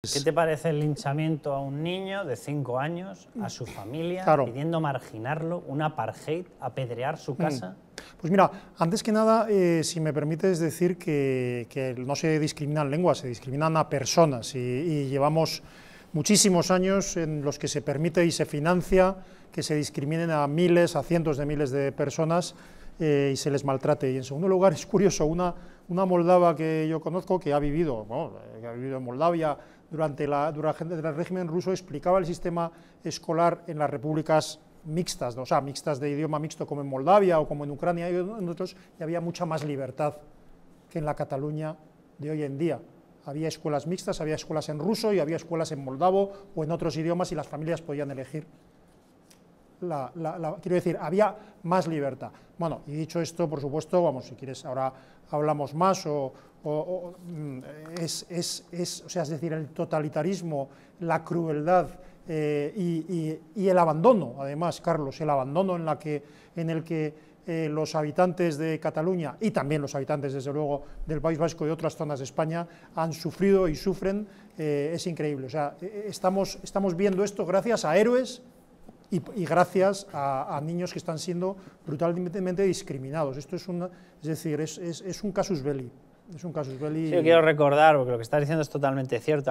Pues ¿Qué te parece el linchamiento a un niño de 5 años, a su familia, pidiendo marginarlo, un apartheid, apedrear su mm. casa? Pues mira, antes que nada, eh, si me permites decir que, no se discriminan lenguas, se discriminan a personas y, llevamos muchísimos años en los que se permite y se financia que se discriminen a miles, a cientos de miles de personas eh, y se les maltrate. Y en segundo lugar, es curioso, una, una moldava que yo conozco que ha vivido, eh, que ha vivido en Moldavia, durante, la, durante el régimen ruso explicaba el sistema escolar en las repúblicas mixtas, o sea, mixtas de idioma mixto como en Moldavia o como en Ucrania y en otros, y había mucha más libertad que en la Cataluña de hoy en día. Había escuelas mixtas, había escuelas en ruso y había escuelas en moldavo o en otros idiomas y las familias podían elegir quiero decir, había más libertad. Bueno, y dicho esto, por supuesto, vamos, si quieres ahora hablamos más o, mm, es, sea, es decir, el totalitarismo, la crueldad eh, y, el abandono, además, Carlos, el abandono en, el que eh, los habitantes de Cataluña y también los habitantes, desde luego, del País Vasco y otras zonas de España han sufrido y sufren, eh, es increíble. O sea, estamos, estamos viendo esto gracias a héroes y, gracias a, niños que están siendo brutalmente discriminados. Esto es, es decir, es, un casus belli. Es un Sí, yo quiero recordar, porque lo que estás diciendo es totalmente cierto.